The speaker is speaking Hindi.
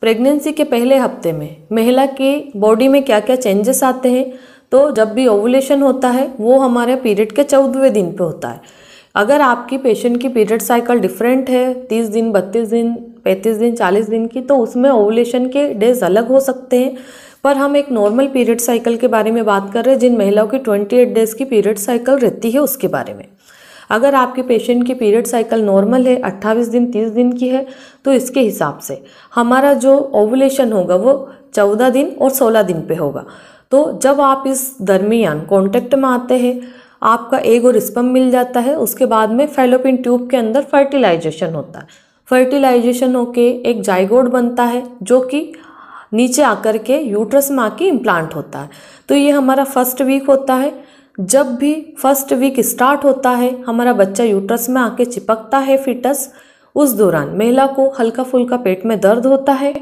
प्रेगनेंसी के पहले हफ्ते में महिला की बॉडी में क्या क्या चेंजेस आते हैं तो जब भी ओवुलेशन होता है वो हमारे पीरियड के चौदहवें दिन पे होता है अगर आपकी पेशेंट की पीरियड साइकिल डिफरेंट है तीस दिन बत्तीस दिन पैंतीस दिन चालीस दिन की तो उसमें ओवुलेशन के डेज अलग हो सकते हैं पर हम एक नॉर्मल पीरियड साइकिल के बारे में बात कर रहे हैं जिन महिलाओं की ट्वेंटी एट डेज की पीरियड साइकिल रहती है उसके बारे में अगर आपके पेशेंट की पीरियड साइकिल नॉर्मल है 28 दिन 30 दिन की है तो इसके हिसाब से हमारा जो ओवुलेशन होगा वो 14 दिन और 16 दिन पे होगा तो जब आप इस दरमियान कॉन्टेक्ट में आते हैं आपका एग और स्पम मिल जाता है उसके बाद में फेलोपिन ट्यूब के अंदर फर्टिलाइजेशन होता है फर्टिलाइजेशन होके एक जाइगोड बनता है जो कि नीचे आकर के यूट्रस में आके इम्प्लांट होता है तो ये हमारा फर्स्ट वीक होता है जब भी फर्स्ट वीक स्टार्ट होता है हमारा बच्चा यूट्रस में आके चिपकता है फिटस उस दौरान महिला को हल्का फुल्का पेट में दर्द होता है